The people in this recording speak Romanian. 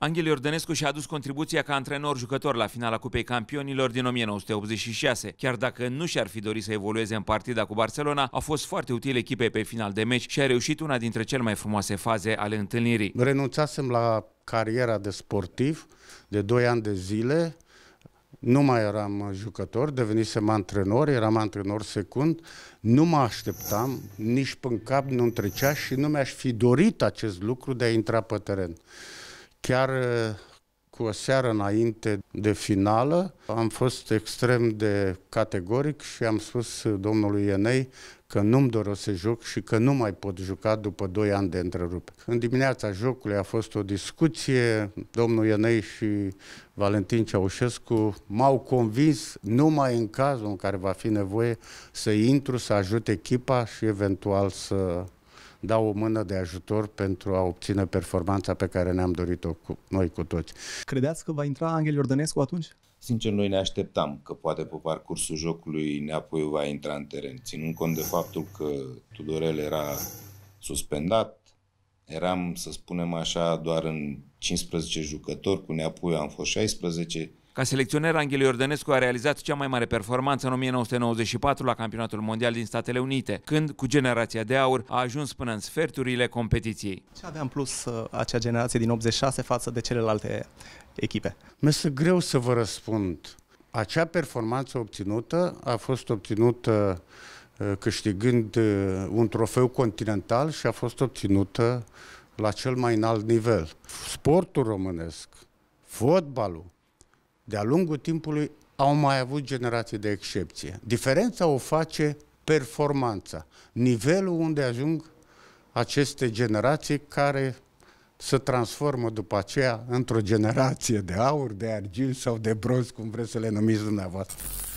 Anghel Iordănescu și-a adus contribuția ca antrenor-jucător la finala Cupei Campionilor din 1986. Chiar dacă nu și-ar fi dorit să evolueze în partida cu Barcelona, a fost foarte util echipei pe final de meci și a reușit una dintre cele mai frumoase faze ale întâlnirii. Renunțasem la cariera de sportiv de 2 ani de zile, nu mai eram jucător, devenisem antrenor, eram antrenor secund, nu mă așteptam, nici până cap nu trecea și nu mi-aș fi dorit acest lucru de a intra pe teren. Chiar uh, cu o seară înainte de finală am fost extrem de categoric și am spus uh, domnului Ienei că nu-mi doresc să joc și că nu mai pot juca după 2 ani de întrerupe. În dimineața jocului a fost o discuție, domnul Ienei și Valentin Ceaușescu m-au convins numai în cazul în care va fi nevoie să intru, să ajut echipa și eventual să dau o mână de ajutor pentru a obține performanța pe care ne-am dorit-o cu, noi cu toți. Credeți că va intra Angel Iordănescu atunci? Sincer, noi ne așteptam că poate pe parcursul jocului Neapoi va intra în teren, ținând cont de faptul că Tudorel era suspendat, eram, să spunem așa, doar în 15 jucători, cu Neapoi am fost 16, ca selecționer, Anghel Iordănescu a realizat cea mai mare performanță în 1994 la Campionatul Mondial din Statele Unite, când, cu generația de aur, a ajuns până în sferturile competiției. Ce avea în plus uh, acea generație din 86 față de celelalte echipe? Mi-este greu să vă răspund. Acea performanță obținută a fost obținută uh, câștigând uh, un trofeu continental și a fost obținută la cel mai înalt nivel. Sportul românesc, fotbalul, de-a lungul timpului au mai avut generații de excepție. Diferența o face performanța, nivelul unde ajung aceste generații care se transformă după aceea într-o generație de aur, de argint sau de bronz, cum vreți să le numiți dumneavoastră.